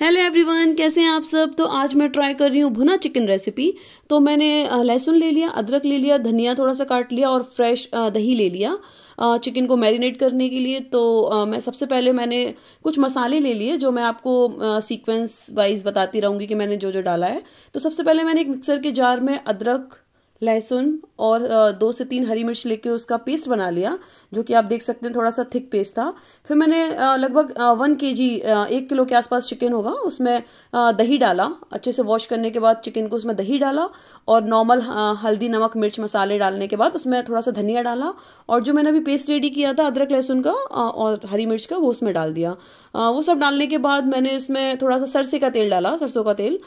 hello everyone कैसे हैं आप सब तो आज मैं ट्राई कर रही हूँ भुना चिकन रेसिपी तो मैंने लहसुन ले लिया अदरक ले लिया धनिया थोड़ा सा काट लिया और फ्रेश दही ले लिया चिकन को मैरिनेट करने के लिए तो मैं सबसे पहले मैंने कुछ मसाले ले लिए जो मैं आपको सीक्वेंस वाइज बताती रहूँगी कि मैंने जो जो डाला है तो सबसे पहले मैंने एक मिक्सर के जार में अदरक लहसुन और दो से तीन हरी मिर्च लेके उसका पेस्ट बना लिया जो कि आप देख सकते हैं थोड़ा सा थिक पेस्ट था फिर मैंने लगभग वन के जी एक किलो के आसपास चिकन होगा उसमें दही डाला अच्छे से वॉश करने के बाद चिकन को उसमें दही डाला और नॉर्मल हल्दी नमक मिर्च मसाले डालने के बाद उसमें थोड़ा सा धनिया डाला और जो मैंने अभी पेस्ट रेडी किया था अदरक लहसुन का और हरी मिर्च का वो उसमें डाल दिया वो सब डालने के बाद मैंने इसमें थोड़ा सा सरसे का तेल डाला सरसों का तेल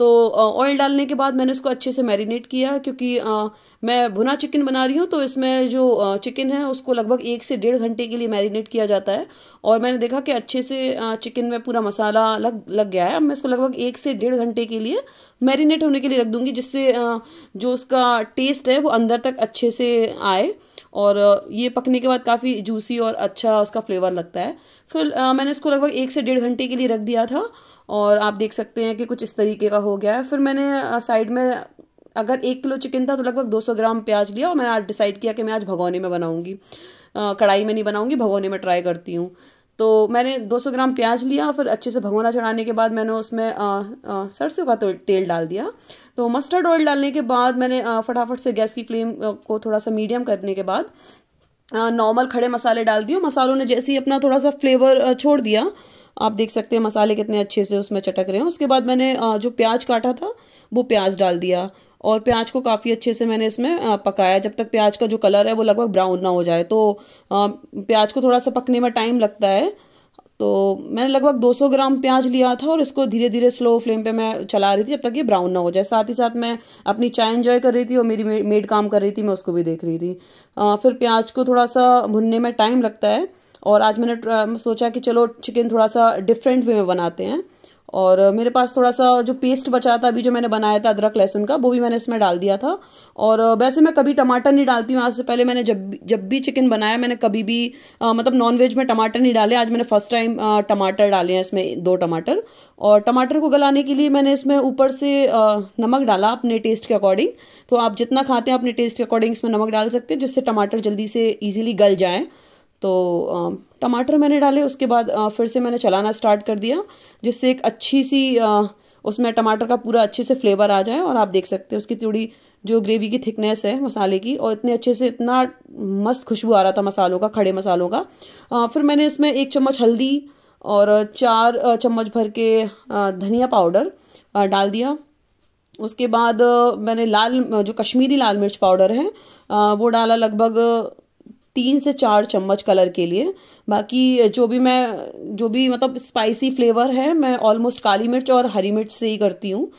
तो ऑयल डालने के बाद मैंने इसको अच्छे से मैरिनेट किया क्योंकि आ, मैं भुना चिकन बना रही हूँ तो इसमें जो चिकन है उसको लगभग एक से डेढ़ घंटे के लिए मैरिनेट किया जाता है और मैंने देखा कि अच्छे से चिकन में पूरा मसाला लग लग गया है अब मैं इसको लगभग एक से डेढ़ घंटे के लिए मैरिनेट होने के लिए रख दूँगी जिससे जो उसका टेस्ट है वो अंदर तक अच्छे से आए और ये पकने के बाद काफ़ी जूसी और अच्छा उसका फ्लेवर लगता है फिर मैंने इसको लगभग एक से डेढ़ घंटे के लिए रख दिया था और आप देख सकते हैं कि कुछ इस तरीके का हो गया है फिर मैंने साइड में अगर एक किलो चिकन था तो लगभग 200 ग्राम प्याज लिया और मैंने आज डिसाइड किया कि मैं आज भगोने में बनाऊंगी कढ़ाई में नहीं बनाऊंगी भगोने में ट्राई करती हूँ तो मैंने 200 ग्राम प्याज लिया फिर अच्छे से भगोना चढ़ाने के बाद मैंने उसमें सरसों का तो तेल डाल दिया तो मस्टर्ड ऑयल डालने के बाद मैंने फटाफट से गैस की फ्लेम को थोड़ा सा मीडियम करने के बाद नॉर्मल खड़े मसाले डाल दिए मसालों ने जैसे ही अपना थोड़ा सा फ्लेवर छोड़ दिया आप देख सकते हैं मसाले कितने अच्छे से उसमें चटक रहे हैं उसके बाद मैंने जो प्याज काटा था वो प्याज डाल दिया और प्याज को काफ़ी अच्छे से मैंने इसमें पकाया जब तक प्याज का जो कलर है वो लगभग ब्राउन ना हो जाए तो प्याज को थोड़ा सा पकने में टाइम लगता है तो मैंने लगभग 200 ग्राम प्याज लिया था और इसको धीरे धीरे स्लो फ्लेम पे मैं चला रही थी जब तक ये ब्राउन ना हो जाए साथ ही साथ मैं अपनी चाय एंजॉय कर रही थी और मेरी मेड काम कर रही थी मैं उसको भी देख रही थी आ, फिर प्याज को थोड़ा सा भुनने में टाइम लगता है और आज मैंने सोचा कि चलो चिकन थोड़ा सा डिफरेंट वे में बनाते हैं और मेरे पास थोड़ा सा जो पेस्ट बचा था अभी जो मैंने बनाया था अदरक लहसुन का वो भी मैंने इसमें डाल दिया था और वैसे मैं कभी टमाटर नहीं डालती हूँ आज से पहले मैंने जब जब भी चिकन बनाया मैंने कभी भी आ, मतलब नॉनवेज में टमाटर नहीं डाले आज मैंने फर्स्ट टाइम टमाटर डाले हैं इसमें दो टमाटर और टमाटर को गलाने के लिए मैंने इसमें ऊपर से आ, नमक डाला अपने टेस्ट के अकॉर्डिंग तो आप जितना खाते हैं अपने टेस्ट के अकॉर्डिंग इसमें नमक डाल सकते हैं जिससे टमाटर जल्दी से ईजिली गल जाएँ तो टमाटर मैंने डाले उसके बाद फिर से मैंने चलाना स्टार्ट कर दिया जिससे एक अच्छी सी उसमें टमाटर का पूरा अच्छे से फ्लेवर आ जाए और आप देख सकते हैं उसकी थोड़ी जो ग्रेवी की थिकनेस है मसाले की और इतने अच्छे से इतना मस्त खुशबू आ रहा था मसालों का खड़े मसालों का फिर मैंने इसमें एक चम्मच हल्दी और चार चम्मच भर के धनिया पाउडर डाल दिया उसके बाद मैंने लाल जो कश्मीरी लाल मिर्च पाउडर है वो डाला लगभग तीन से चार चम्मच कलर के लिए बाकी जो भी मैं जो भी मतलब स्पाइसी फ्लेवर है मैं ऑलमोस्ट काली मिर्च और हरी मिर्च से ही करती हूँ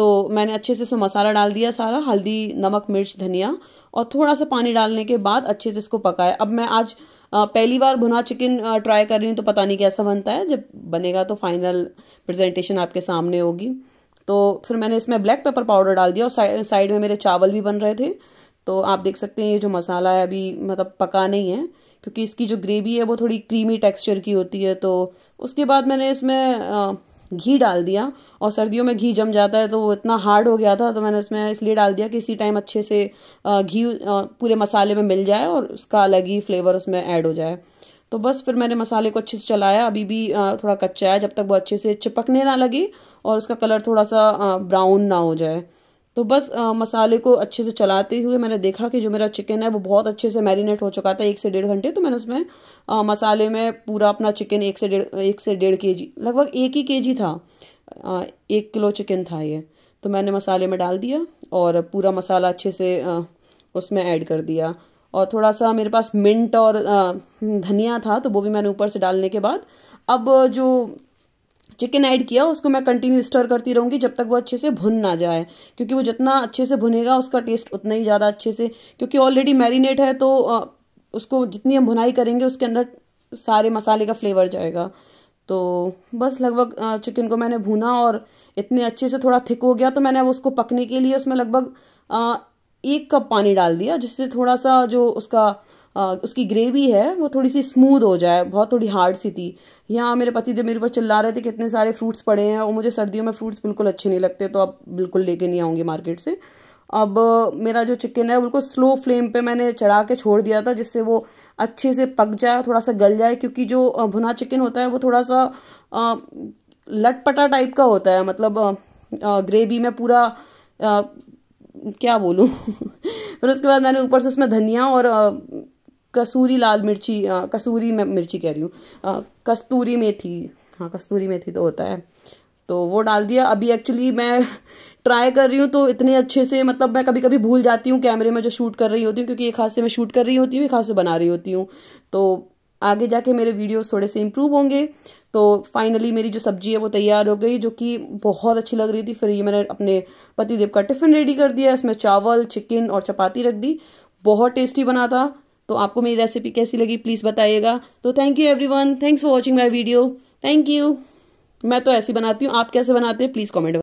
तो मैंने अच्छे से इसमें मसाला डाल दिया सारा हल्दी नमक मिर्च धनिया और थोड़ा सा पानी डालने के बाद अच्छे से इसको पकाया अब मैं आज पहली बार भुना चिकन ट्राई कर रही हूँ तो पता नहीं कैसा बनता है जब बनेगा तो फाइनल प्रेजेंटेशन आपके सामने होगी तो फिर मैंने इसमें ब्लैक पेपर पाउडर डाल दिया और साइड में मेरे चावल भी बन रहे थे तो आप देख सकते हैं ये जो मसाला है अभी मतलब पका नहीं है क्योंकि इसकी जो ग्रेवी है वो थोड़ी क्रीमी टेक्सचर की होती है तो उसके बाद मैंने इसमें घी डाल दिया और सर्दियों में घी जम जाता है तो वो इतना हार्ड हो गया था तो मैंने इसमें इसलिए डाल दिया कि इसी टाइम अच्छे से घी पूरे मसाले में मिल जाए और उसका अलग ही फ्लेवर उसमें ऐड हो जाए तो बस फिर मैंने मसाले को अच्छे से चलाया अभी भी थोड़ा कच्चा है जब तक वो अच्छे से चिपकने ना लगे और उसका कलर थोड़ा सा ब्राउन ना हो जाए तो बस आ, मसाले को अच्छे से चलाते हुए मैंने देखा कि जो मेरा चिकन है वो बहुत अच्छे से मैरिनेट हो चुका था एक से डेढ़ घंटे तो मैंने उसमें आ, मसाले में पूरा अपना चिकन एक से डेढ़ एक से डेढ़ के जी लगभग एक ही के जी था आ, एक किलो चिकन था ये तो मैंने मसाले में डाल दिया और पूरा मसाला अच्छे से आ, उसमें ऐड कर दिया और थोड़ा सा मेरे पास मिंट और धनिया था तो वो भी मैंने ऊपर से डालने के बाद अब जो चिकन ऐड किया उसको मैं कंटिन्यू स्टर करती रहूँगी जब तक वो अच्छे से भुन ना जाए क्योंकि वो जितना अच्छे से भुनेगा उसका टेस्ट उतना ही ज़्यादा अच्छे से क्योंकि ऑलरेडी मैरिनेट है तो उसको जितनी हम भुनाई करेंगे उसके अंदर सारे मसाले का फ्लेवर जाएगा तो बस लगभग चिकन को मैंने भुना और इतने अच्छे से थोड़ा थिक हो गया तो मैंने अब उसको पकने के लिए उसमें लगभग एक कप पानी डाल दिया जिससे थोड़ा सा जो उसका उसकी ग्रेवी है वो थोड़ी सी स्मूद हो जाए बहुत थोड़ी हार्ड सी थी यहाँ मेरे पति देव मेरे ऊपर चिल्ला रहे थे कि इतने सारे फ्रूट्स पड़े हैं और मुझे सर्दियों में फ्रूट्स बिल्कुल अच्छे नहीं लगते तो अब बिल्कुल लेके नहीं आऊँगी मार्केट से अब मेरा जो चिकन है बिल्कुल स्लो फ्लेम पे मैंने चढ़ा के छोड़ दिया था जिससे वो अच्छे से पक जाए थोड़ा सा गल जाए क्योंकि जो भुना चिकन होता है वो थोड़ा सा लटपटा टाइप का होता है मतलब ग्रेवी में पूरा क्या बोलूँ फिर उसके बाद मैंने ऊपर से उसमें धनिया और कसूरी लाल मिर्ची आ, कसूरी मैं मिर्ची कह रही हूँ कस्तूरी मेथी हाँ कस्तूरी मेथी तो होता है तो वो डाल दिया अभी एक्चुअली मैं ट्राई कर रही हूँ तो इतने अच्छे से मतलब मैं कभी कभी भूल जाती हूँ कैमरे में जो शूट कर रही होती हूँ क्योंकि एक हाथ से मैं शूट कर रही होती हूँ एक हाथ से बना रही होती हूँ तो आगे जाके मेरे वीडियोस थोड़े से इम्प्रूव होंगे तो फाइनली मेरी जो सब्जी है वो तैयार हो गई जो कि बहुत अच्छी लग रही थी फिर ये मैंने अपने पति देव का टिफ़िन रेडी कर दिया इसमें चावल चिकन और चपाती रख दी बहुत टेस्टी बना था तो आपको मेरी रेसिपी कैसी लगी प्लीज़ बताइएगा तो thank you everyone thanks for watching my video thank you मैं तो ऐसी बनाती हूँ आप कैसे बनाते हैं प्लीज़ कॉमेंट